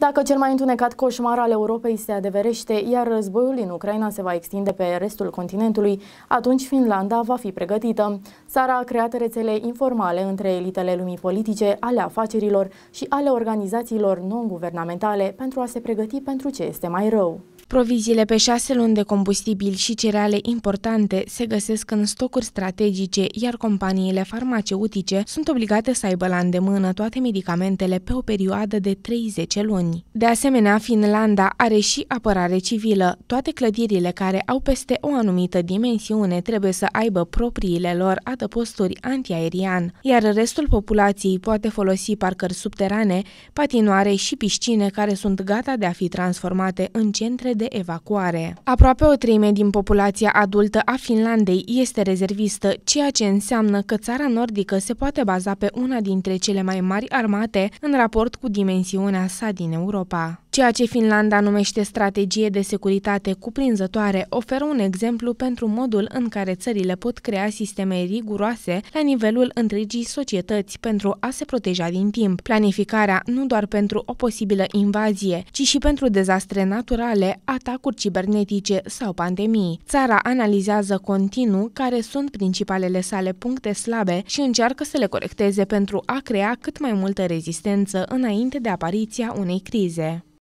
Dacă cel mai întunecat coșmar al Europei se adeverește, iar războiul din Ucraina se va extinde pe restul continentului, atunci Finlanda va fi pregătită. Sara a creat rețele informale între elitele lumii politice, ale afacerilor și ale organizațiilor non-guvernamentale pentru a se pregăti pentru ce este mai rău. Proviziile pe șase luni de combustibil și cereale importante se găsesc în stocuri strategice, iar companiile farmaceutice sunt obligate să aibă la îndemână toate medicamentele pe o perioadă de 30 luni ani. De asemenea, Finlanda are și apărare civilă. Toate clădirile care au peste o anumită dimensiune trebuie să aibă propriile lor adăposturi antiaerian, iar restul populației poate folosi parcări subterane, patinoare și piscine care sunt gata de a fi transformate în centre de evacuare. Aproape o treime din populația adultă a Finlandei este rezervistă, ceea ce înseamnă că țara nordică se poate baza pe una dintre cele mai mari armate în raport cu dimensiunea sa din Europa. Ceea ce Finlanda numește strategie de securitate cuprinzătoare oferă un exemplu pentru modul în care țările pot crea sisteme riguroase la nivelul întregii societăți pentru a se proteja din timp. Planificarea nu doar pentru o posibilă invazie, ci și pentru dezastre naturale, atacuri cibernetice sau pandemii. Țara analizează continuu care sunt principalele sale puncte slabe și încearcă să le corecteze pentru a crea cât mai multă rezistență înainte de apariția unei crize.